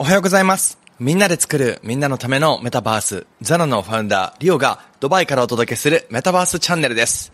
おはようございます。みんなで作るみんなのためのメタバース、ザナのファウンダー、リオがドバイからお届けするメタバースチャンネルです。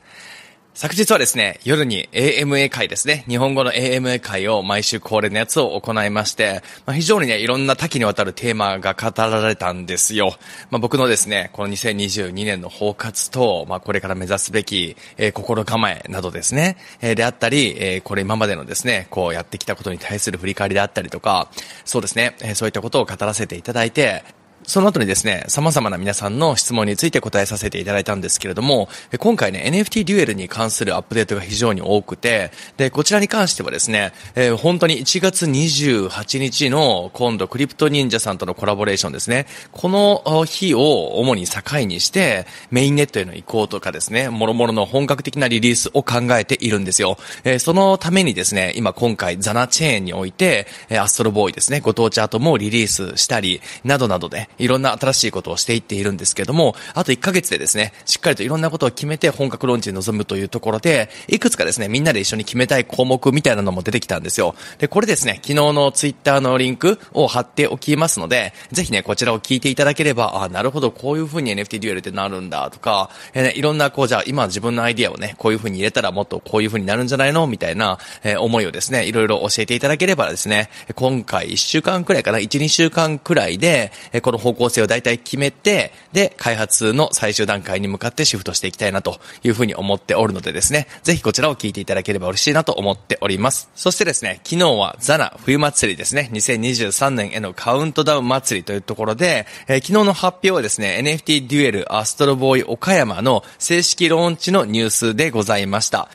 昨日はですね、夜に AMA 会ですね、日本語の AMA 会を毎週恒例のやつを行いまして、まあ、非常にね、いろんな多岐にわたるテーマが語られたんですよ。まあ、僕のですね、この2022年の包括と、まあ、これから目指すべき、えー、心構えなどですね、えー、であったり、えー、これ今までのですね、こうやってきたことに対する振り返りであったりとか、そうですね、えそういったことを語らせていただいて、その後にですね、様々な皆さんの質問について答えさせていただいたんですけれども、今回ね、NFT デュエルに関するアップデートが非常に多くて、で、こちらに関してはですね、えー、本当に1月28日の今度クリプト忍者さんとのコラボレーションですね、この日を主に境にして、メインネットへの移行とかですね、諸々の本格的なリリースを考えているんですよ。えー、そのためにですね、今今回ザナチェーンにおいて、アストロボーイですね、ご当地アートもリリースしたり、などなどで、いろんな新しいことをしていっているんですけども、あと1ヶ月でですね、しっかりといろんなことを決めて本格論地に臨むというところで、いくつかですね、みんなで一緒に決めたい項目みたいなのも出てきたんですよ。で、これですね、昨日のツイッターのリンクを貼っておきますので、ぜひね、こちらを聞いていただければ、あ、なるほど、こういう風に NFT デュエルってなるんだとか、えー、ね、いろんなこう、じゃあ今自分のアイディアをね、こういう風に入れたらもっとこういう風になるんじゃないのみたいな、えー、思いをですね、いろいろ教えていただければですね、今回1週間くらいかな、1、2週間くらいで、えー、この方向性を大体決めて、で、開発の最終段階に向かってシフトしていきたいなというふうに思っておるのでですね、ぜひこちらを聞いていただければ嬉しいなと思っております。そしてですね、昨日はザナ冬祭りですね、2023年へのカウントダウン祭りというところで、えー、昨日の発表はですね、NFT デュエルアストロボーイ岡山の正式ローンチのニュースでございました。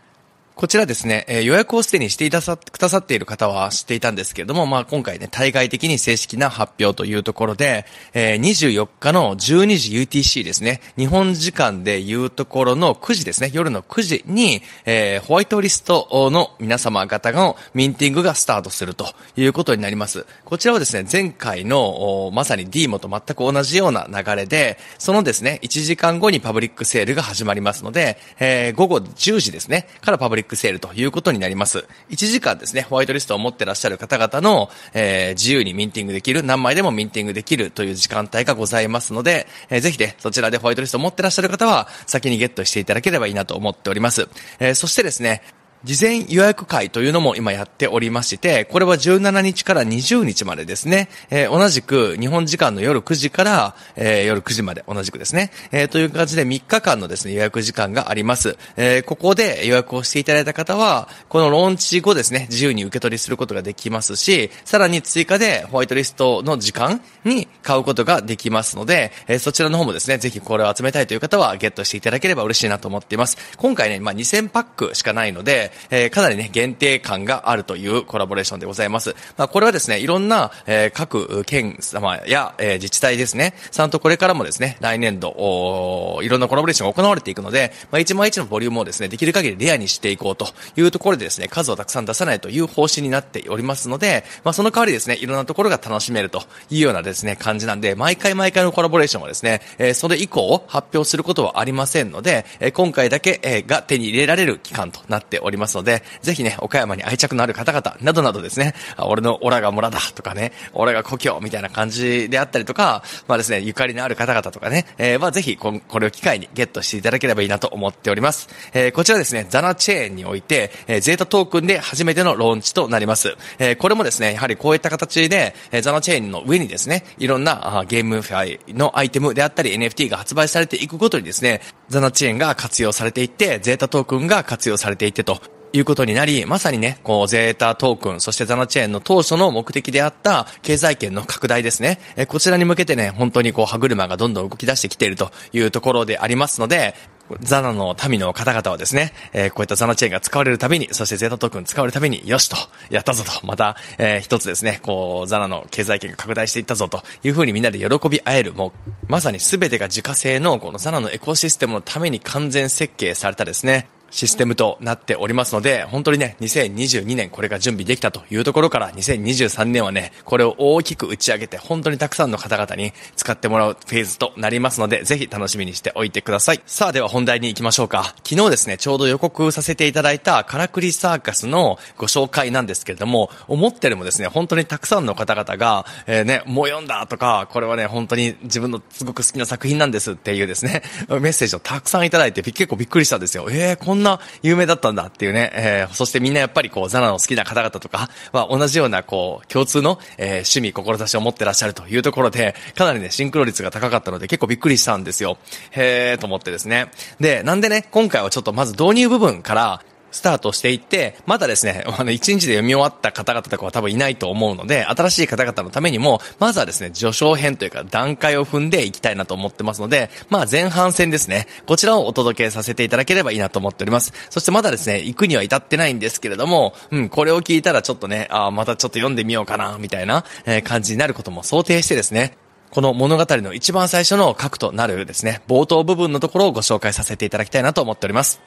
こちらですね、えー、予約をすでにしてくださっている方は知っていたんですけれども、まあ、今回ね、対外的に正式な発表というところで、えー、24日の12時 UTC ですね、日本時間でいうところの9時ですね、夜の9時に、えー、ホワイトリストの皆様方のミンティングがスタートするということになります。こちらはですね、前回の、まさに D モと全く同じような流れで、そのですね、1時間後にパブリックセールが始まりますので、えー、午後10時ですね、からパブリックックセールということになります。1時間ですね、ホワイトリストを持ってらっしゃる方々の、えー、自由にミンティングできる、何枚でもミンティングできるという時間帯がございますので、えー、ぜひね、そちらでホワイトリストを持ってらっしゃる方は、先にゲットしていただければいいなと思っております。えー、そしてですね、事前予約会というのも今やっておりまして、これは17日から20日までですね、えー、同じく日本時間の夜9時から、えー、夜9時まで同じくですね、えー、という感じで3日間のですね、予約時間があります。えここで予約をしていただいた方は、このローンチ後ですね、自由に受け取りすることができますし、さらに追加でホワイトリストの時間に買うことができますので、えそちらの方もですね、ぜひこれを集めたいという方はゲットしていただければ嬉しいなと思っています。今回ね、まあ、2000パックしかないので、えー、かなりね、限定感があるというコラボレーションでございます。まあ、これはですね、いろんな、えー、各県様や、えー、自治体ですね、さんとこれからもですね、来年度、おいろんなコラボレーションが行われていくので、まあ、一枚一のボリュームをですね、できる限りレアにしていこうというところでですね、数をたくさん出さないという方針になっておりますので、まあ、その代わりですね、いろんなところが楽しめるというようなですね、感じなんで、毎回毎回のコラボレーションはですね、えー、それ以降発表することはありませんので、えー、今回だけ、えー、が手に入れられる期間となっております。ますので、ぜひね、岡山に愛着のある方々などなどですね、俺のオラが村だとかね、俺が故郷みたいな感じであったりとか、まあですね、ゆかりのある方々とかね、えー、まあぜひこ、これを機会にゲットしていただければいいなと思っております。えー、こちらですね、ザナチェーンにおいて、えー、ゼータトークンで初めてのローンチとなります。えー、これもですね、やはりこういった形で、えー、ザナチェーンの上にですね、いろんなあゲームファイのアイテムであったり NFT が発売されていくごとにですね、ザナチェーンが活用されていって、ゼータトークンが活用されていってということになり、まさにね、こう、ゼータトークン、そしてザナチェーンの当初の目的であった経済圏の拡大ですね。えこちらに向けてね、本当にこう、歯車がどんどん動き出してきているというところでありますので、ザナの民の方々はですね、えー、こういったザナチェーンが使われるたびに、そしてゼータトークン使われるたびに、よしと、やったぞと、また、えー、一つですね、こう、ザナの経済圏が拡大していったぞというふうにみんなで喜び合える、もう、まさに全てが自家製のこのザナのエコシステムのために完全設計されたですね、システムとなっておりますので、本当にね、2022年これが準備できたというところから、2023年はね、これを大きく打ち上げて、本当にたくさんの方々に使ってもらうフェーズとなりますので、ぜひ楽しみにしておいてください。さあ、では本題に行きましょうか。昨日ですね、ちょうど予告させていただいた、からくりサーカスのご紹介なんですけれども、思ってでもですね、本当にたくさんの方々が、えー、ね、もう読んだとか、これはね、本当に自分のすごく好きな作品なんですっていうですね、メッセージをたくさんいただいて、結構びっくりしたんですよ。えー、こんんな有名だったんだっていうね、えー、そしてみんなやっぱりこう、ザナの好きな方々とかは同じようなこう、共通の、えー、趣味、志を持ってらっしゃるというところで、かなりね、シンクロ率が高かったので結構びっくりしたんですよ。へーと思ってですね。で、なんでね、今回はちょっとまず導入部分から、スタートしていって、まだですね、あの、一日で読み終わった方々とかは多分いないと思うので、新しい方々のためにも、まずはですね、序章編というか段階を踏んでいきたいなと思ってますので、まあ前半戦ですね、こちらをお届けさせていただければいいなと思っております。そしてまだですね、行くには至ってないんですけれども、うん、これを聞いたらちょっとね、ああ、またちょっと読んでみようかな、みたいな、え感じになることも想定してですね、この物語の一番最初の核となるですね、冒頭部分のところをご紹介させていただきたいなと思っております。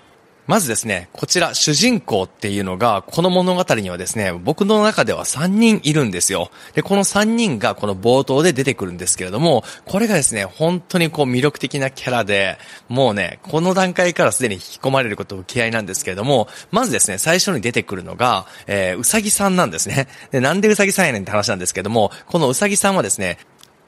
まずですね、こちら主人公っていうのが、この物語にはですね、僕の中では3人いるんですよ。で、この3人がこの冒頭で出てくるんですけれども、これがですね、本当にこう魅力的なキャラで、もうね、この段階からすでに引き込まれることを嫌いなんですけれども、まずですね、最初に出てくるのが、えー、うさぎさんなんですね。で、なんでうさぎさんやねんって話なんですけども、このうさぎさんはですね、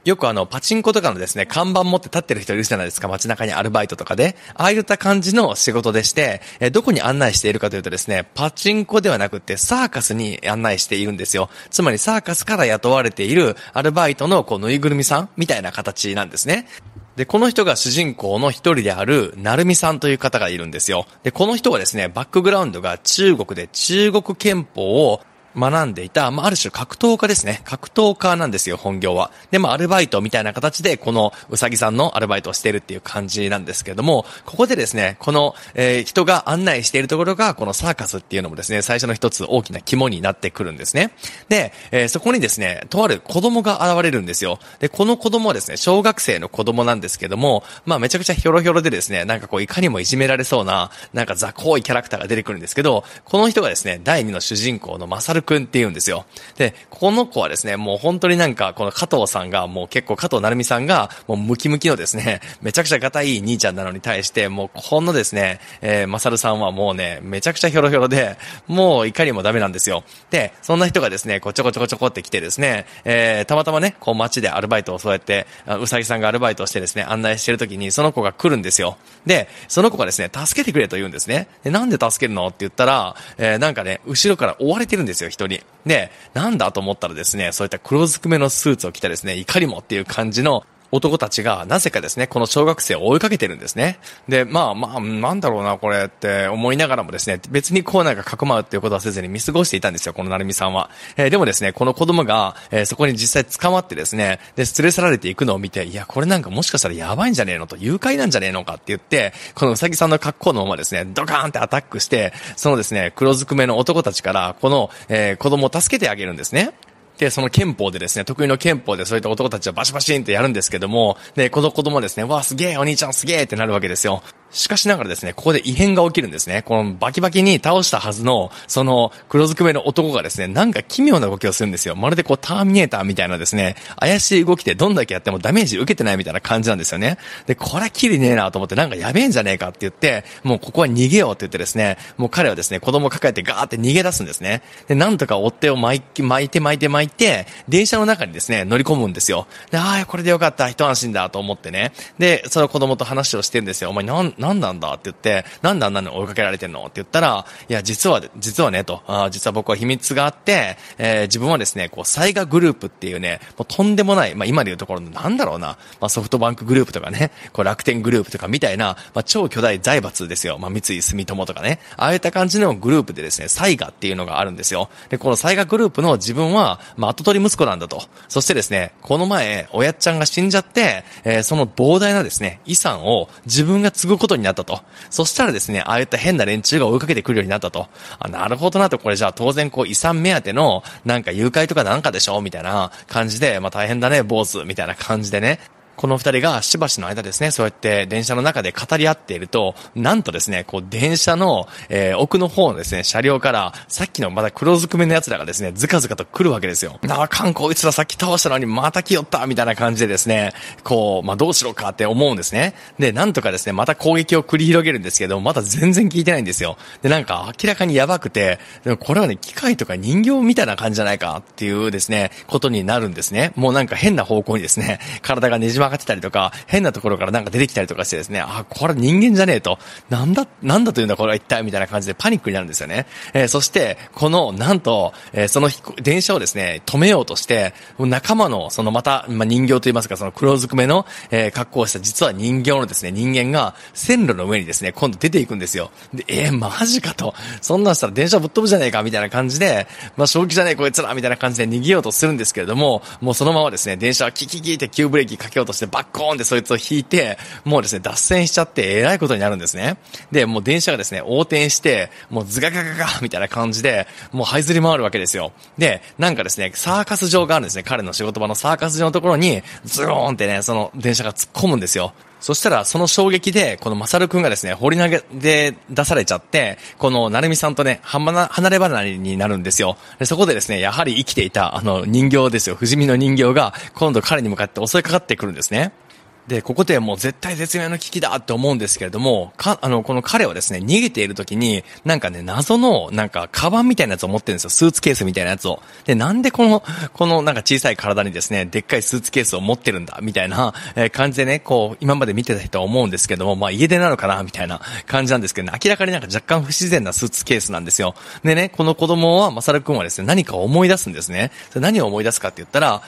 よくあの、パチンコとかのですね、看板持って立ってる人いるじゃないですか、街中にアルバイトとかで。ああいった感じの仕事でして、えどこに案内しているかというとですね、パチンコではなくてサーカスに案内しているんですよ。つまりサーカスから雇われているアルバイトのこう、ぬいぐるみさんみたいな形なんですね。で、この人が主人公の一人である、なるみさんという方がいるんですよ。で、この人はですね、バックグラウンドが中国で中国憲法を学んでいた、まあ、ある種格闘家ですね。格闘家なんですよ、本業は。で、まあ、アルバイトみたいな形で、このうさぎさんのアルバイトをしているっていう感じなんですけれども、ここでですね、この、えー、人が案内しているところが、このサーカスっていうのもですね、最初の一つ大きな肝になってくるんですね。で、えー、そこにですね、とある子供が現れるんですよ。で、この子供はですね、小学生の子供なんですけども、まあ、めちゃくちゃひょろひょろでですね、なんかこう、いかにもいじめられそうな、なんか雑魚いキャラクターが出てくるんですけど、この人がですね、第二の主人公のマサルくんって言うんですよ。で、この子はですね、もう本当になんか、この加藤さんが、もう結構加藤成美さんが、もうムキムキのですね、めちゃくちゃ硬い兄ちゃんなのに対して、もうこのですね、えー、まさるさんはもうね、めちゃくちゃヒョロヒョロで、もういかにもダメなんですよ。で、そんな人がですね、こちょこちょこちょこって来てですね、えー、たまたまね、こう街でアルバイトをそうやって、うさぎさんがアルバイトをしてですね、案内してる時に、その子が来るんですよ。で、その子がですね、助けてくれと言うんですね。で、なんで助けるのって言ったら、えー、なんかね、後ろから追われてるんですよ。人に。で、なんだと思ったらですね、そういった黒ずくめのスーツを着たですね、怒りもっていう感じの男たちが、なぜかですね、この小学生を追いかけてるんですね。で、まあまあ、なんだろうな、これって思いながらもですね、別にコーナーがかくまうっていうことはせずに見過ごしていたんですよ、この成美さんは。えー、でもですね、この子供が、えー、そこに実際捕まってですね、で、連れ去られていくのを見て、いや、これなんかもしかしたらやばいんじゃねえのと、誘拐なんじゃねえのかって言って、このうさぎさんの格好のままですね、ドカーンってアタックして、そのですね、黒ずくめの男たちから、この、えー、子供を助けてあげるんですね。で、その憲法でですね、得意の憲法でそういった男たちはバシバシンってやるんですけども、で、この子供はですね、わあすげえ、お兄ちゃんすげえってなるわけですよ。しかしながらですね、ここで異変が起きるんですね。このバキバキに倒したはずの、その黒ずくめの男がですね、なんか奇妙な動きをするんですよ。まるでこうターミネーターみたいなですね、怪しい動きでどんだけやってもダメージ受けてないみたいな感じなんですよね。で、これはきりねえなと思ってなんかやべえんじゃねえかって言って、もうここは逃げようって言ってですね、もう彼はですね、子供抱えてガーって逃げ出すんですね。で、なんとか追っ手を巻い巻いて巻いて巻いて、電車の中にですね、乗り込むんですよ。で、ああ、これでよかった、一安心だと思ってね。で、その子供と話をしてんですよ。お前なん何なんだって言って、なんであんなの追いかけられてんのって言ったら、いや、実は、実はね、と、あ実は僕は秘密があって、えー、自分はですね、こう、サイガグループっていうね、もうとんでもない、まあ今で言うところの、なんだろうな、まあソフトバンクグループとかね、こう楽天グループとかみたいな、まあ超巨大財閥ですよ。まあ三井住友とかね、ああいった感じのグループでですね、サイガっていうのがあるんですよ。で、このサイガグループの自分は、まあ後取り息子なんだと。そしてですね、この前、おやっちゃんが死んじゃって、えー、その膨大なですね、遺産を自分が継ぐことことになったと。そしたらですね、ああいった変な連中が追いかけてくるようになったと。あ、なるほどなと、これじゃあ当然こう遺産目当ての、なんか誘拐とかなんかでしょみたいな感じで、まあ大変だね、坊主、みたいな感じでね、この二人がしばしの間ですね、そうやって電車の中で語り合っていると、なんとですね、こう電車の、えー、奥の方のですね、車両から、さっきのまだ黒ずくめの奴らがですね、ずかずかと来るわけですよ。なあ、かんこいつらさっき倒したのにまた来よったみたいな感じでですね、こう、まあどうしろかって思うんですね。で、なんとかですね、また攻撃を繰り広げるんですけど、まだ全然効いてないんですよ。で、なんか明らかにやばくて、でもこれはね、機械とか人形みたいな感じじゃないかっていうですね、ことになるんですね。もうなんか変な方向にですね、体がねじ曲がってたりとか、変なところからなんか出てきたりとかしてですね、あ、これ人間じゃねえと、なんだ、なんだというんだこれは一体みたいな感じでパニックになるんですよね。えー、そして、この、なんと、えー、その電車をですね、止めようとして、仲間の、そのまた、まあ、人形といいますか、その黒ずくめの、えー、格好をした実は人形のですね、人間が線路の上にですね、今度出ていくんですよ。で、えー、マジかと、そんなんしたら電車ぶっ飛ぶじゃねえかみたいな感じで、まあ、正気じゃねえこいつらみたいな感じで逃げようとするんですけれども、もうそのままですね、電車はキキキって急ブレーキかけようとしてバッコーンってそいつを引いて、もうですね、脱線しちゃってえらいことになるんですね。で、もう電車がですね、横転して、もうズガガガガみたいな感じで、もう這いずり回るわけですよ。で、なんかですね、サーカス場があるんですね。彼の仕事場のサーカス場のところに、ズローンってね、その電車が突っ込むんですよ。そしたら、その衝撃で、このまさるくんがですね、掘り投げで出されちゃって、このなるみさんとね、はまな、離れ離れになるんですよ。で、そこでですね、やはり生きていた、あの、人形ですよ。不死身の人形が、今度彼に向かって襲いかかってくるんですね。で、ここでもう絶対絶命の危機だって思うんですけれども、か、あの、この彼はですね、逃げている時に、なんかね、謎の、なんか、カバンみたいなやつを持ってるんですよ。スーツケースみたいなやつを。で、なんでこの、このなんか小さい体にですね、でっかいスーツケースを持ってるんだ、みたいな、えー、感じでね、こう、今まで見てた人は思うんですけども、まあ、家出なのかな、みたいな感じなんですけど、ね、明らかになんか若干不自然なスーツケースなんですよ。でね、この子供は、まさるくんはですね、何か思い出すんですね。それ何を思い出すかって言ったら、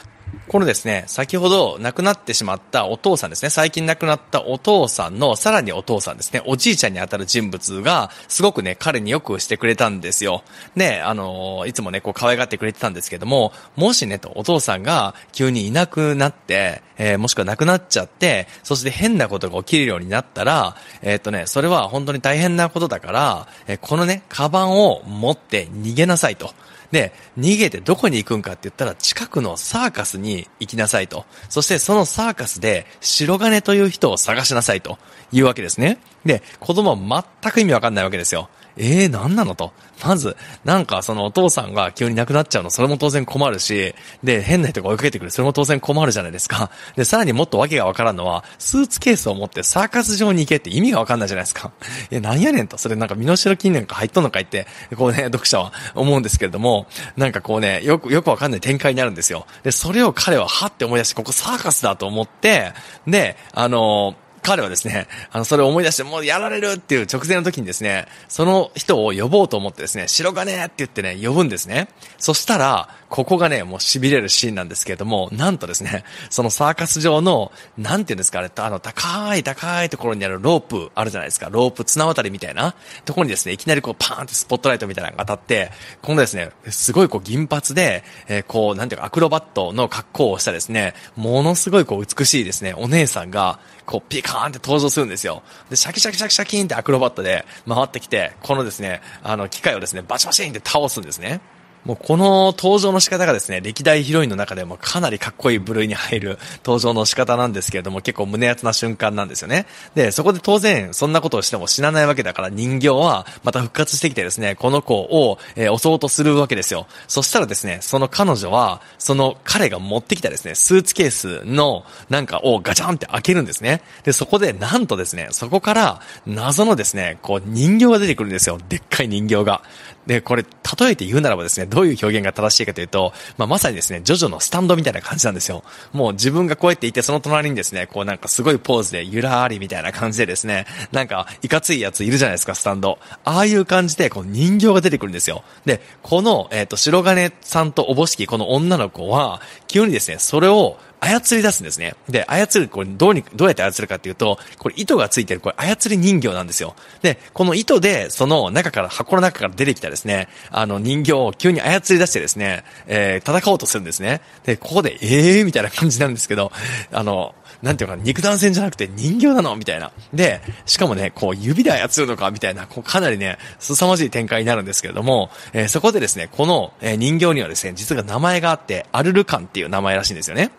このですね、先ほど亡くなってしまったお父さんですね、最近亡くなったお父さんの、さらにお父さんですね、おじいちゃんにあたる人物が、すごくね、彼によくしてくれたんですよ。ね、あのー、いつもね、こう可愛がってくれてたんですけども、もしね、と、お父さんが急にいなくなって、えー、もしくは亡くなっちゃって、そして変なことが起きるようになったら、えー、っとね、それは本当に大変なことだから、えこのね、カバンを持って逃げなさいと。で、逃げてどこに行くんかって言ったら近くのサーカスに行きなさいと。そしてそのサーカスで白金という人を探しなさいというわけですね。で、子供は全く意味わかんないわけですよ。ええー、なんなのと。まず、なんかそのお父さんが急に亡くなっちゃうの、それも当然困るし、で、変な人が追いかけてくる、それも当然困るじゃないですか。で、さらにもっとわけがわからんのは、スーツケースを持ってサーカス場に行けって意味がわかんないじゃないですか。いや、なんやねんと。それなんか身の代金なんか入っとんのかいって、こうね、読者は思うんですけれども、なんかこうね、よく、よくわかんない展開になるんですよ。で、それを彼ははって思い出して、ここサーカスだと思って、で、あのー彼はですね、あの、それを思い出して、もうやられるっていう直前の時にですね、その人を呼ぼうと思ってですね、白金って言ってね、呼ぶんですね。そしたら、ここがね、もう痺れるシーンなんですけれども、なんとですね、そのサーカス場の、なんて言うんですか、ね、あの、高い高いところにあるロープあるじゃないですか、ロープ綱渡りみたいなところにですね、いきなりこうパーンってスポットライトみたいなのが当たって、このですね、すごいこう銀髪で、えー、こう、なんていうかアクロバットの格好をしたですね、ものすごいこう美しいですね、お姉さんが、こう、ピカーンって登場するんですよ。で、シャキシャキシャキシャキーンってアクロバットで回ってきて、このですね、あの、機械をですね、バチバチンって倒すんですね。もうこの登場の仕方がですね、歴代ヒロインの中でもかなりかっこいい部類に入る 登場の仕方なんですけれども、結構胸熱な瞬間なんですよね。で、そこで当然、そんなことをしても死なないわけだから人形はまた復活してきてですね、この子を、えー、襲おうとするわけですよ。そしたらですね、その彼女は、その彼が持ってきたですね、スーツケースのなんかをガチャンって開けるんですね。で、そこでなんとですね、そこから謎のですね、こう人形が出てくるんですよ。でっかい人形が。で、これ、例えて言うならばですね、どういう表現が正しいかというと、まあ、まさにですね、ジョジョのスタンドみたいな感じなんですよ。もう自分がこうやっていて、その隣にですね、こうなんかすごいポーズで、ゆらーりみたいな感じでですね、なんか、いかついやついるじゃないですか、スタンド。ああいう感じで、こう人形が出てくるんですよ。で、この、えっ、ー、と、白金さんとおぼしきこの女の子は、急にですね、それを、操り出すんですね。で、操る、これどうに、どうやって操るかっていうと、これ糸がついてる、これ操り人形なんですよ。で、この糸で、その中から、箱の中から出てきたですね、あの人形を急に操り出してですね、えー、戦おうとするんですね。で、ここで、えーみたいな感じなんですけど、あの、なんていうか、肉弾戦じゃなくて人形なのみたいな。で、しかもね、こう指で操るのかみたいな、こうかなりね、凄まじい展開になるんですけれども、えー、そこでですね、この、えー、人形にはですね、実は名前があって、アルルカンっていう名前らしいんですよね。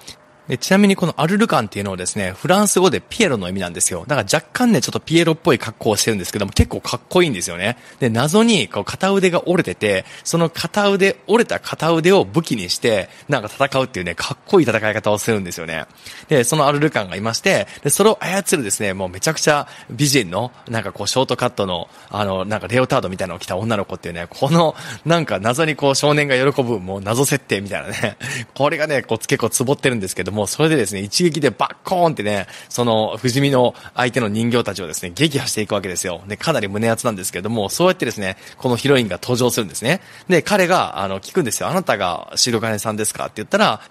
で、ちなみにこのアルルカンっていうのはですね、フランス語でピエロの意味なんですよ。だから若干ね、ちょっとピエロっぽい格好をしてるんですけども、結構かっこいいんですよね。で、謎にこう片腕が折れてて、その片腕、折れた片腕を武器にして、なんか戦うっていうね、かっこいい戦い方をするんですよね。で、そのアルルカンがいまして、で、それを操るですね、もうめちゃくちゃ美人の、なんかこうショートカットの、あの、なんかレオタードみたいなのを着た女の子っていうね、この、なんか謎にこう少年が喜ぶ、もう謎設定みたいなね、これがね、こう結構つぼってるんですけども、もうそれでですね、一撃でバッコーンってね、その、不死身の相手の人形たちをですね、撃破していくわけですよ。で、かなり胸熱なんですけども、そうやってですね、このヒロインが登場するんですね。で、彼が、あの、聞くんですよ。あなたが白金さんですかって言ったら、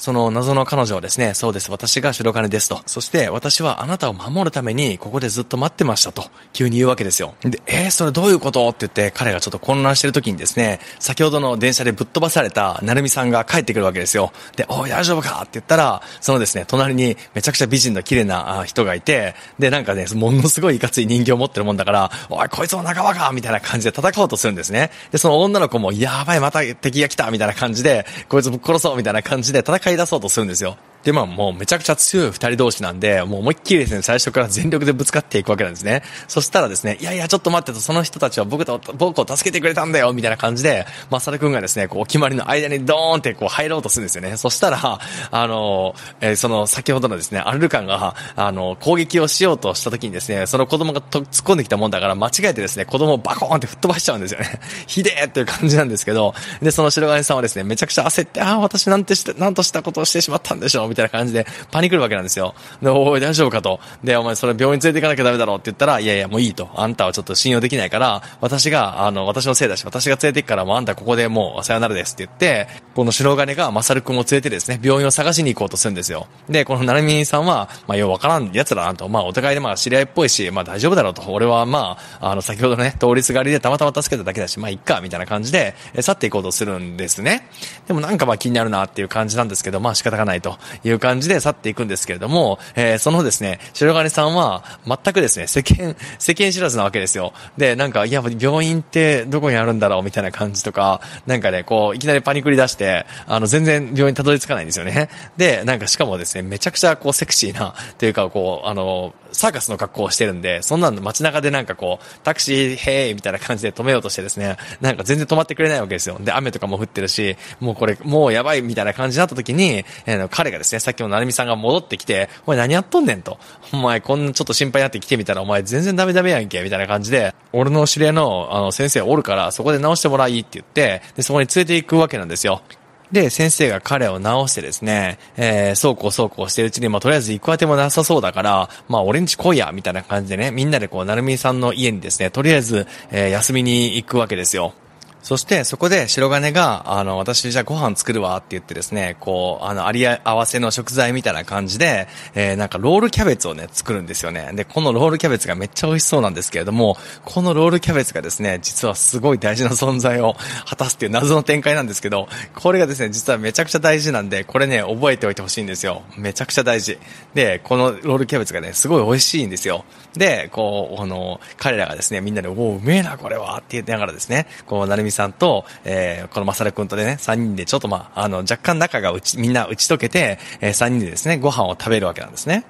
その謎の彼女はですね、そうです、私が白金ですと。そして、私はあなたを守るために、ここでずっと待ってましたと、急に言うわけですよ。で、えー、それどういうことって言って、彼がちょっと混乱してる時にですね、先ほどの電車でぶっ飛ばされた、成美さんが帰ってくるわけですよ。で、おい、大丈夫かって言ったら、そのですね、隣にめちゃくちゃ美人の綺麗な人がいて、で、なんかね、ものすごいいかつい人形を持ってるもんだから、おい、こいつも仲間かみたいな感じで戦おうとするんですね。で、その女の子も、やばい、また敵が来たみたいな感じで、こいつぶっ殺そうみたいな感じで戦い買い出そうとするんですよ。で、まあもうめちゃくちゃ強い二人同士なんで、もう思いっきりですね、最初から全力でぶつかっていくわけなんですね。そしたらですね、いやいや、ちょっと待ってと、その人たちは僕と、僕を助けてくれたんだよ、みたいな感じで、まさるくんがですね、こう、お決まりの間にドーンってこう入ろうとするんですよね。そしたら、あの、えー、その先ほどのですね、アルルカンが、あの、攻撃をしようとした時にですね、その子供がと突っ込んできたもんだから、間違えてですね、子供をバコーンって吹っ飛ばしちゃうんですよね。ひでえっていう感じなんですけど、で、その白金さんはですね、めちゃくちゃ焦って、ああ、私なんてして、なんとしたことをしてしまったんでしょう、みたいな感じで、パニクるわけなんですよ。で、おい、大丈夫かと。で、お前、それ病院連れていかなきゃダメだろって言ったら、いやいや、もういいと。あんたはちょっと信用できないから、私が、あの、私のせいだし、私が連れて行くから、もうあんたここでもう、さよならですって言って、この白金が、まさるくんを連れてですね、病院を探しに行こうとするんですよ。で、この成美さんは、まあ、ようわからん奴らなんと、まあ、お互いでまあ、知り合いっぽいし、まあ、大丈夫だろうと。俺はまあ、あの、先ほどね、通りすがりでたまたま助けただけだし、まあ、いっか、みたいな感じで、去っていこうとするんですね。でもなんかまあ、気になるなっていう感じなんですけど、まあ、仕方がないという感じで去っていくんですけれども、えー、そのですね、白金さんは全くですね、世間、世間知らずなわけですよ。で、なんか、いや、病院ってどこにあるんだろうみたいな感じとか、なんかね、こう、いきなりパニクリ出して、あの、全然病院にたどり着かないんですよね。で、なんかしかもですね、めちゃくちゃこう、セクシーな、というか、こう、あの、サーカスの格好をしてるんで、そんなの街中でなんかこう、タクシー、へーみたいな感じで止めようとしてですね、なんか全然止まってくれないわけですよ。で、雨とかも降ってるし、もうこれ、もうやばいみたいな感じになった時に、えー、彼がですね、さっきもなるみさんが戻ってきて、お前何やっとんねんと。お前こんなちょっと心配になって来てみたら、お前全然ダメダメやんけ、みたいな感じで、俺の知り合いの、あの、先生おるから、そこで直してもらいって言って、で、そこに連れて行くわけなんですよ。で、先生が彼を直してですね、えー、そうこうそうこうしてるうちに、まあ、とりあえず行く当てもなさそうだから、まあ、俺んち来いや、みたいな感じでね、みんなでこう、なるみさんの家にですね、とりあえず、えー、休みに行くわけですよ。そしてそこで白金が、あの、私じゃあご飯作るわって言ってですね、こう、あの、あり合わせの食材みたいな感じで、えー、なんかロールキャベツをね、作るんですよね。で、このロールキャベツがめっちゃ美味しそうなんですけれども、このロールキャベツがですね、実はすごい大事な存在を 果たすっていう謎の展開なんですけど、これがですね、実はめちゃくちゃ大事なんで、これね、覚えておいてほしいんですよ。めちゃくちゃ大事。で、このロールキャベツがね、すごい美味しいんですよ。で、こう、あの、彼らがですね、みんなで、おお、うめえな、これはって言ってながらですね、こう、なるみさんと、えー、このまさるくんとでね、3人でちょっとまあ、あの、若干仲がうち、みんな打ち解けて、えー、3人でですね、ご飯を食べるわけなんですね。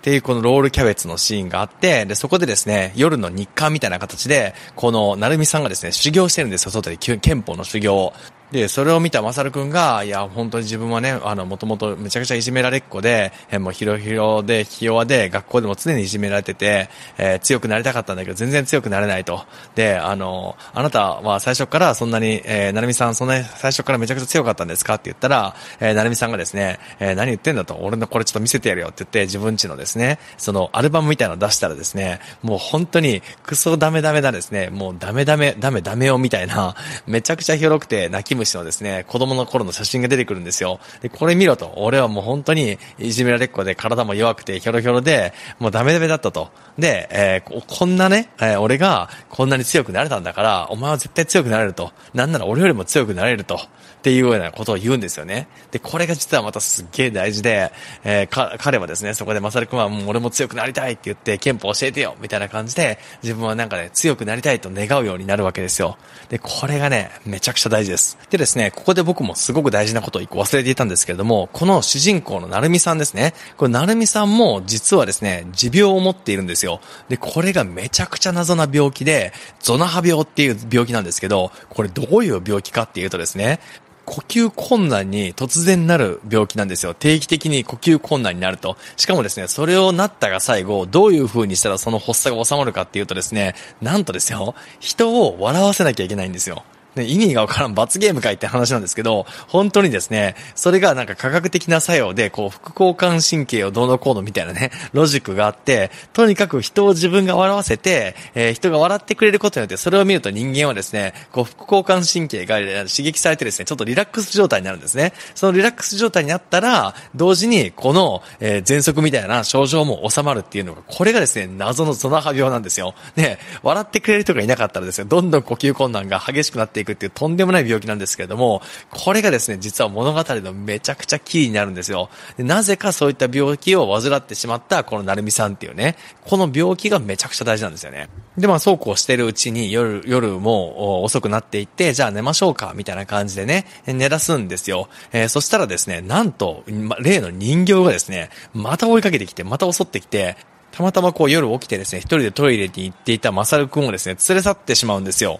っていうこのロールキャベツのシーンがあって、で、そこでですね、夜の日課みたいな形で、この、なるみさんがですね、修行してるんですよ、外で、憲法の修行を。で、それを見たまさるくんが、いや、本当に自分はね、あの、もともとめちゃくちゃいじめられっ子で、えー、もうひろひろで、ひ弱で、学校でも常にいじめられてて、えー、強くなりたかったんだけど、全然強くなれないと。で、あの、あなたは最初からそんなに、えー、なるみさん、そんなに最初からめちゃくちゃ強かったんですかって言ったら、えー、なるみさんがですね、えー、何言ってんだと、俺のこれちょっと見せてやるよって言って、自分ちのですね、その、アルバムみたいなの出したらですね、もう本当に、クソダメダメだですね、もうダメダメ、ダメダメよみたいな、めちゃくちゃ広くて泣き虫虫のですね、子供の頃の写真が出てくるんですよ。で、これ見ろと。俺はもう本当にいじめられっ子で体も弱くてひょろひょろで、もうダメダメだったと。で、えー、こんなね、えー、俺がこんなに強くなれたんだから、お前は絶対強くなれると。なんなら俺よりも強くなれると。っていうようなことを言うんですよね。で、これが実はまたすっげえ大事で、えー、か、彼はですね、そこでマサル君はもう俺も強くなりたいって言って、憲法教えてよみたいな感じで、自分はなんかね、強くなりたいと願うようになるわけですよ。で、これがね、めちゃくちゃ大事です。でですね、ここで僕もすごく大事なことを一個忘れていたんですけれども、この主人公のなるみさんですね。これなるみさんも実はですね、持病を持っているんですよ。で、これがめちゃくちゃ謎な病気で、ゾナハ病っていう病気なんですけど、これどういう病気かっていうとですね、呼吸困難に突然なる病気なんですよ。定期的に呼吸困難になると。しかもですね、それをなったが最後、どういう風にしたらその発作が収まるかっていうとですね、なんとですよ、人を笑わせなきゃいけないんですよ。ね、意味がわからん罰ゲームかいって話なんですけど、本当にですね、それがなんか科学的な作用で、こう、副交感神経をどうのこうのみたいなね、ロジックがあって、とにかく人を自分が笑わせて、えー、人が笑ってくれることによって、それを見ると人間はですね、こう、副交感神経が刺激されてですね、ちょっとリラックス状態になるんですね。そのリラックス状態になったら、同時に、この、えー、喘息みたいな症状も収まるっていうのが、これがですね、謎のゾナハ病なんですよ。ね、笑ってくれる人がいなかったらですね、どんどん呼吸困難が激しくなっていくいくっていうとんでもない病気なんですけれども、これがですね、実は物語のめちゃくちゃキーになるんですよ。なぜかそういった病気を患ってしまったこのなるみさんっていうね、この病気がめちゃくちゃ大事なんですよね。で、まあそうこうしてるうちに夜、夜も遅くなっていって、じゃあ寝ましょうか、みたいな感じでね、寝出すんですよ。えー、そしたらですね、なんと、ま、例の人形がですね、また追いかけてきて、また襲ってきて、たまたまこう夜起きてですね、一人でトイレに行っていたマサル君をですね、連れ去ってしまうんですよ。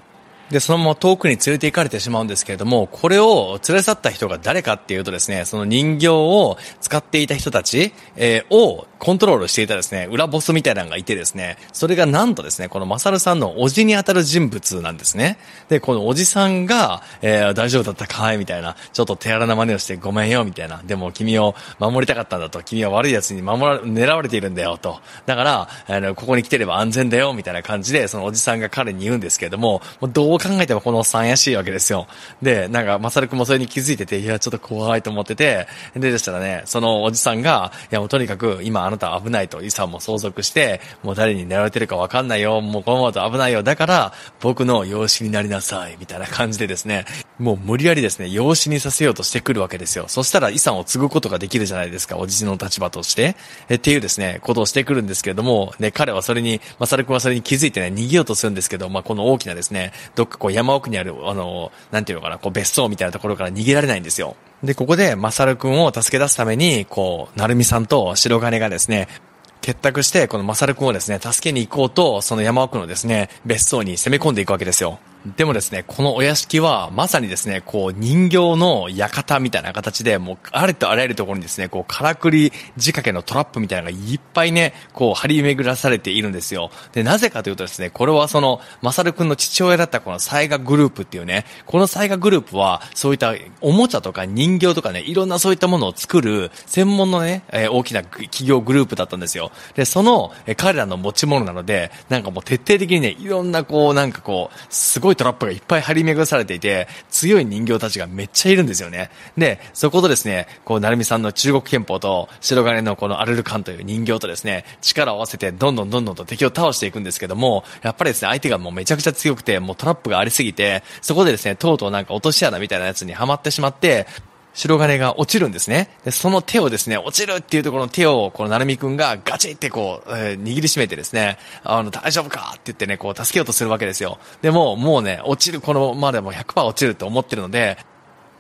で、そのまま遠くに連れて行かれてしまうんですけれども、これを連れ去った人が誰かっていうとですね、その人形を使っていた人たち、えー、をコントロールしていたですね、裏ボスみたいなのがいてですね、それがなんとですね、このマサルさんのおじに当たる人物なんですね。で、このおじさんが、えー、大丈夫だったかいみたいな、ちょっと手荒な真似をしてごめんよ、みたいな。でも君を守りたかったんだと、君は悪い奴に守ら、狙われているんだよ、と。だから、あの、ここに来てれば安全だよ、みたいな感じで、そのおじさんが彼に言うんですけれども、もうどう考えてもこのおっさん怪しいわけですよ。で、なんか、マサル君もそれに気づいてて、いや、ちょっと怖いと思ってて、で、でしたらね、そのおじさんが、いや、もうとにかく、今、あのなた危ないと遺産も相続して、もう誰に狙われてるかわかんないよ、もうこのままだと危ないよ、だから僕の養子になりなさい、みたいな感じでですね、もう無理やりですね、養子にさせようとしてくるわけですよ。そしたら遺産を継ぐことができるじゃないですか、おじじの立場として。えっていうですね、ことをしてくるんですけれども、ね、彼はそれに、まさるくんはそれに気づいてね、逃げようとするんですけど、まあ、この大きなですね、どっかこう山奥にある、あの、なんていうのかな、こう別荘みたいなところから逃げられないんですよ。で、ここで、マサルくんを助け出すために、こう、なるみさんと白金がですね、結託して、このまさるくんをですね、助けに行こうと、その山奥のですね、別荘に攻め込んでいくわけですよ。でもですね、このお屋敷は、まさにですね、こう、人形の館みたいな形で、もう、あれとあらゆるところにですね、こう、からくり仕掛けのトラップみたいなのがいっぱいね、こう、張り巡らされているんですよ。で、なぜかというとですね、これはその、まさるくんの父親だったこの災害グループっていうね、この災害グループは、そういったおもちゃとか人形とかね、いろんなそういったものを作る、専門のね、えー、大きな企業グループだったんですよ。で、その、えー、彼らの持ち物なので、なんかもう徹底的にね、いろんなこう、なんかこう、すごいいトラップがいっぱい張り巡らされていて、強い人形たちがめっちゃいるんですよね。で、そことですね、こう、成美さんの中国憲法と、白金のこのアルルカンという人形とですね、力を合わせて、どんどんどんどんと敵を倒していくんですけども、やっぱりですね、相手がもうめちゃくちゃ強くて、もうトラップがありすぎて、そこでですね、とうとうなんか落とし穴みたいなやつにはまってしまって、白金が落ちるんですね。で、その手をですね、落ちるっていうところの手を、この成美くんがガチってこう、えー、握りしめてですね、あの、大丈夫かって言ってね、こう、助けようとするわけですよ。でも、もうね、落ちる、このまでも100%落ちると思ってるので、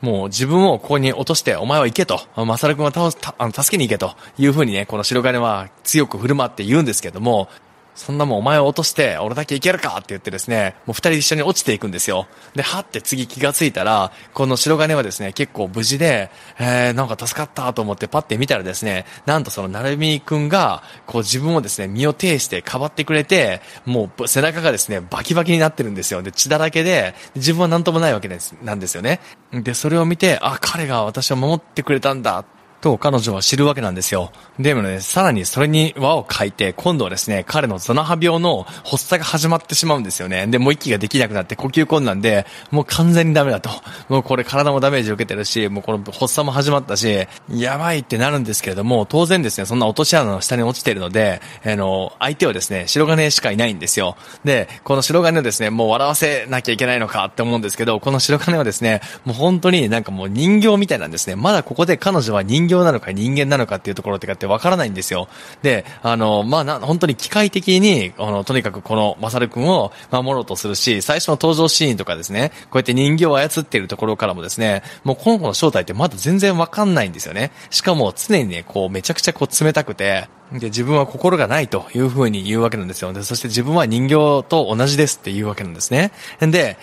もう自分をここに落として、お前は行けと、さるくんは倒す、あの、助けに行けというふうにね、この白金は強く振る舞って言うんですけども、そんなもんお前を落として、俺だけいけるかって言ってですね、もう二人一緒に落ちていくんですよ。で、はって次気がついたら、この白金はですね、結構無事で、えー、なんか助かったと思ってパッて見たらですね、なんとそのなるみくんが、こう自分をですね、身を挺してかばってくれて、もう背中がですね、バキバキになってるんですよ。で、血だらけで、自分はなんともないわけです、なんですよね。で、それを見て、あ、彼が私を守ってくれたんだと彼女は知るわけなんですよ。でもね、さらにそれに輪を書いて、今度はですね、彼のゾナハ病の発作が始まってしまうんですよね。で、もう息ができなくなって呼吸困難で、もう完全にダメだと。もうこれ体もダメージ受けてるし、もうこの発作も始まったし、やばいってなるんですけれども、当然ですね、そんな落とし穴の下に落ちてるので、あの、相手はですね、白金しかいないんですよ。で、この白金をですね、もう笑わせなきゃいけないのかって思うんですけど、この白金はですね、もう本当になんかもう人形みたいなんですね。まだここで彼女は人形形なのか人間なのかっていうところかって分からないんですよ。で、あの、まあ、な、本当に機械的に、あの、とにかくこのマサル君を守ろうとするし、最初の登場シーンとかですね、こうやって人形を操っているところからもですね、もうこの子の正体ってまだ全然分かんないんですよね。しかも常にね、こうめちゃくちゃこう冷たくて、で、自分は心がないというふうに言うわけなんですよ。で、そして自分は人形と同じですって言うわけなんですね。で、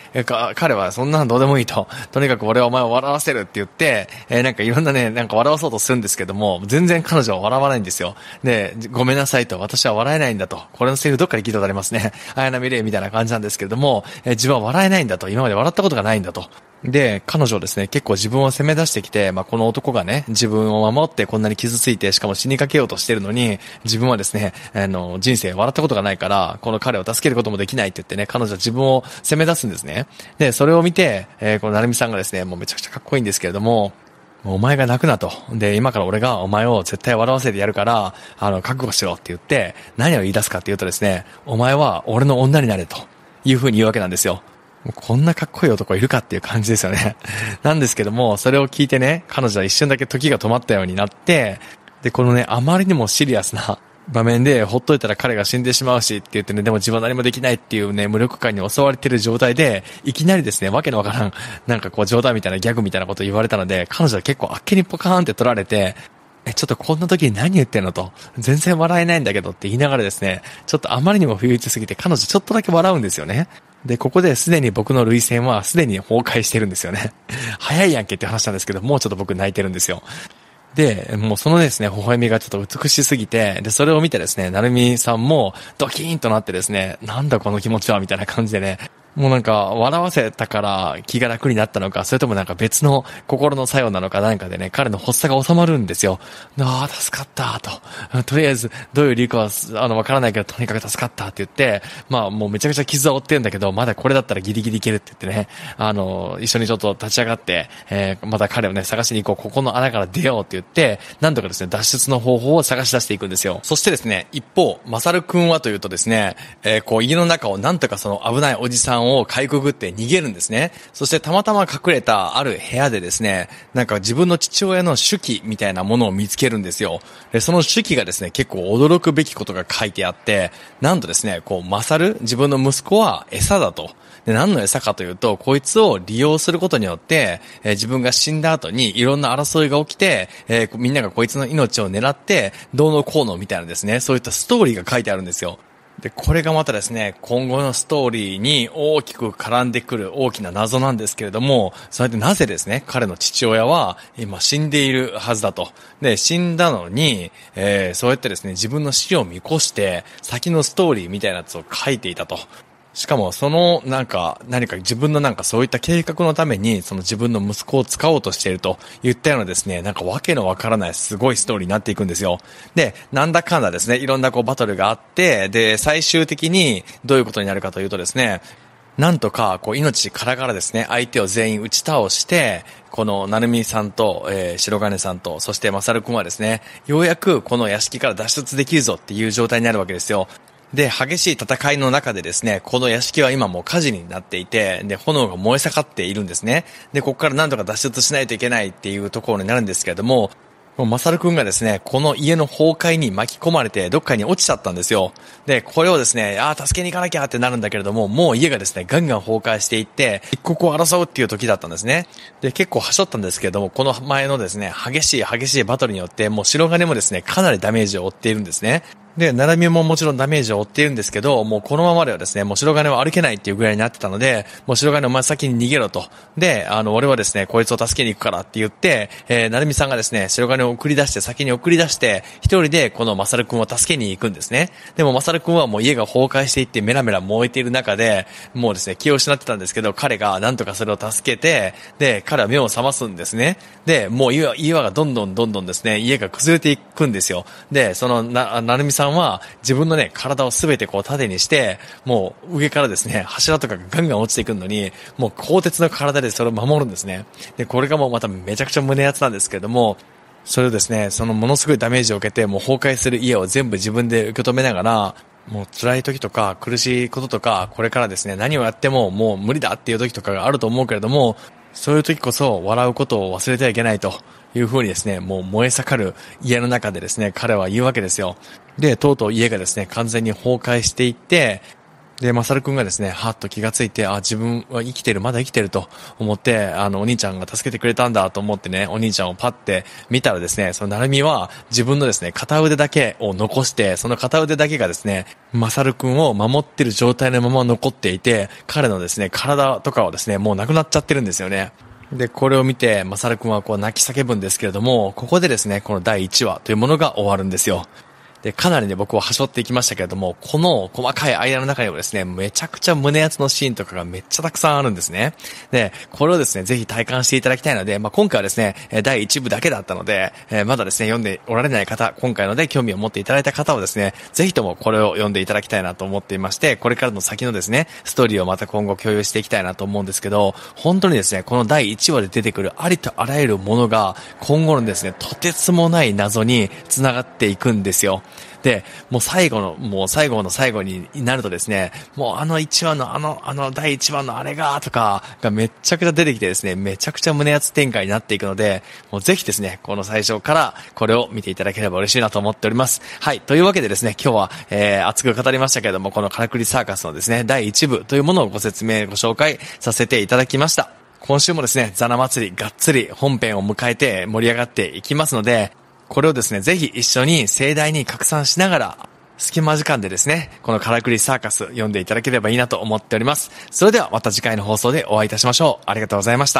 彼はそんなんどうでもいいと。とにかく俺はお前を笑わせるって言って、えー、なんかいろんなね、なんか笑わそうとするんですけども、全然彼女は笑わないんですよ。で、ごめんなさいと、私は笑えないんだと。これのセリフどっかで聞いたことありますね。綾波レイみたいな感じなんですけども、えー、自分は笑えないんだと。今まで笑ったことがないんだと。で、彼女ですね、結構自分を責め出してきて、まあ、この男がね、自分を守ってこんなに傷ついて、しかも死にかけようとしてるのに、自分はですね、あの、人生笑ったことがないから、この彼を助けることもできないって言ってね、彼女は自分を責め出すんですね。で、それを見て、えー、この成美さんがですね、もうめちゃくちゃかっこいいんですけれども、お前が泣くなと。で、今から俺がお前を絶対笑わせてやるから、あの、覚悟しろって言って、何を言い出すかっていうとですね、お前は俺の女になれと。いうふうに言うわけなんですよ。こんなかっこいい男いるかっていう感じですよね。なんですけども、それを聞いてね、彼女は一瞬だけ時が止まったようになって、で、このね、あまりにもシリアスな場面で、ほっといたら彼が死んでしまうしって言ってね、でも自分は何もできないっていうね、無力感に襲われてる状態で、いきなりですね、わけのわからん、なんかこう冗談みたいなギャグみたいなこと言われたので、彼女は結構あっけにポカーンって取られて、え、ちょっとこんな時に何言ってんのと、全然笑えないんだけどって言いながらですね、ちょっとあまりにも不意打ちすぎて彼女ちょっとだけ笑うんですよね。で、ここですでに僕の類線はすでに崩壊してるんですよね。早いやんけって話なんですけど、もうちょっと僕泣いてるんですよ。で、もうそのですね、微笑みがちょっと美しすぎて、で、それを見てですね、なるみさんもドキーンとなってですね、なんだこの気持ちは、みたいな感じでね、もうなんか、笑わせたから気が楽になったのか、それともなんか別の心の作用なのかなんかでね、彼の発作が収まるんですよ。ああ、助かったと。とりあえず、どういう理由かは、あの、わからないけど、とにかく助かったって言って、まあもうめちゃくちゃ傷は負ってんだけど、まだこれだったらギリギリいけるって言ってね、あの、一緒にちょっと立ち上がって、えー、また彼をね、探しに行こう、ここの穴から出ようって言って、なんとかですね、脱出の方法を探し出していくんですよ。そしてですね、一方、マサルくんはというとですね、えー、こう、家の中をなんとかその危ないおじさん間をかいくぐって逃げるんですね。そしてたまたま隠れたある部屋でですね、なんか自分の父親の手記みたいなものを見つけるんですよ。で、その手記がですね、結構驚くべきことが書いてあって、なんとですね、こう、勝る自分の息子は餌だと。で、何の餌かというと、こいつを利用することによって、えー、自分が死んだ後にいろんな争いが起きて、えー、みんながこいつの命を狙って、どうのこうのみたいなですね、そういったストーリーが書いてあるんですよ。で、これがまたですね、今後のストーリーに大きく絡んでくる大きな謎なんですけれども、それでなぜですね、彼の父親は今死んでいるはずだと。で、死んだのに、えー、そうやってですね、自分の死を見越して、先のストーリーみたいなやつを書いていたと。しかも、その、なんか、何か自分のなんかそういった計画のために、その自分の息子を使おうとしていると言ったようなですね、なんかわけのわからないすごいストーリーになっていくんですよ。で、なんだかんだですね、いろんなこうバトルがあって、で、最終的にどういうことになるかというとですね、なんとか、こう、命からからですね、相手を全員打ち倒して、この、なるみさんと、えー、白金さんと、そして、まさるくんはですね、ようやく、この屋敷から脱出できるぞっていう状態になるわけですよ。で、激しい戦いの中でですね、この屋敷は今もう火事になっていて、で、炎が燃え盛っているんですね。で、ここから何とか脱出しないといけないっていうところになるんですけれども、マサルんがですね、この家の崩壊に巻き込まれて、どっかに落ちちゃったんですよ。で、これをですね、ああ、助けに行かなきゃってなるんだけれども、もう家がですね、ガンガン崩壊していって、一刻を争うっていう時だったんですね。で、結構はしょったんですけれども、この前のですね、激しい激しいバトルによって、もう白金もですね、かなりダメージを負っているんですね。で、並みももちろんダメージを負っているんですけど、もうこのままではですね、もう白金は歩けないっていうぐらいになってたので、もう白金お前先に逃げろと。で、あの、俺はですね、こいつを助けに行くからって言って、えー、成美さんがですね、白金を送り出して、先に送り出して、一人でこのマサル君を助けに行くんですね。でもマサル君はもう家が崩壊していってメラメラ燃えている中で、もうですね、気を失ってたんですけど、彼がなんとかそれを助けて、で、彼は目を覚ますんですね。で、もう岩がどんどんどんどんですね、家が崩れていくんですよ。で、そのな、成美さんさんは自分のね、体をすべてこう縦にして、もう上からですね、柱とかがガンガン落ちていくのに、もう鋼鉄の体でそれを守るんですね。で、これがもうまためちゃくちゃ胸熱なんですけれども、それをですね、そのものすごいダメージを受けて、もう崩壊する家を全部自分で受け止めながら、もう辛い時とか苦しいこととか、これからですね、何をやってももう無理だっていう時とかがあると思うけれども、そういう時こそ笑うことを忘れてはいけないというふうにですね、もう燃え盛る家の中でですね、彼は言うわけですよ。で、とうとう家がですね、完全に崩壊していって、で、まさるくんがですね、はっと気がついて、あ、自分は生きてる、まだ生きてると思って、あの、お兄ちゃんが助けてくれたんだと思ってね、お兄ちゃんをパって見たらですね、そのなるみは自分のですね、片腕だけを残して、その片腕だけがですね、まさるくんを守ってる状態のまま残っていて、彼のですね、体とかはですね、もうなくなっちゃってるんですよね。で、これを見て、まさるくんはこう泣き叫ぶんですけれども、ここでですね、この第1話というものが終わるんですよ。で、かなりね、僕は端折っていきましたけれども、この細かい間の中にもですね、めちゃくちゃ胸圧のシーンとかがめっちゃたくさんあるんですね。で、これをですね、ぜひ体感していただきたいので、まあ、今回はですね、第1部だけだったので、えまだですね、読んでおられない方、今回ので興味を持っていただいた方はですね、ぜひともこれを読んでいただきたいなと思っていまして、これからの先のですね、ストーリーをまた今後共有していきたいなと思うんですけど、本当にですね、この第1話で出てくるありとあらゆるものが、今後のですね、とてつもない謎に繋がっていくんですよ。で、もう最後の、もう最後の最後になるとですね、もうあの1話のあの、あの第1話のあれが、とか、がめっちゃくちゃ出てきてですね、めちゃくちゃ胸熱展開になっていくので、もうぜひですね、この最初からこれを見ていただければ嬉しいなと思っております。はい。というわけでですね、今日は、えー、熱く語りましたけれども、このカラクリサーカスのですね、第1部というものをご説明、ご紹介させていただきました。今週もですね、ザナ祭りがっつり本編を迎えて盛り上がっていきますので、これをですね、ぜひ一緒に盛大に拡散しながら、隙間時間でですね、このカラクリサーカス読んでいただければいいなと思っております。それではまた次回の放送でお会いいたしましょう。ありがとうございました。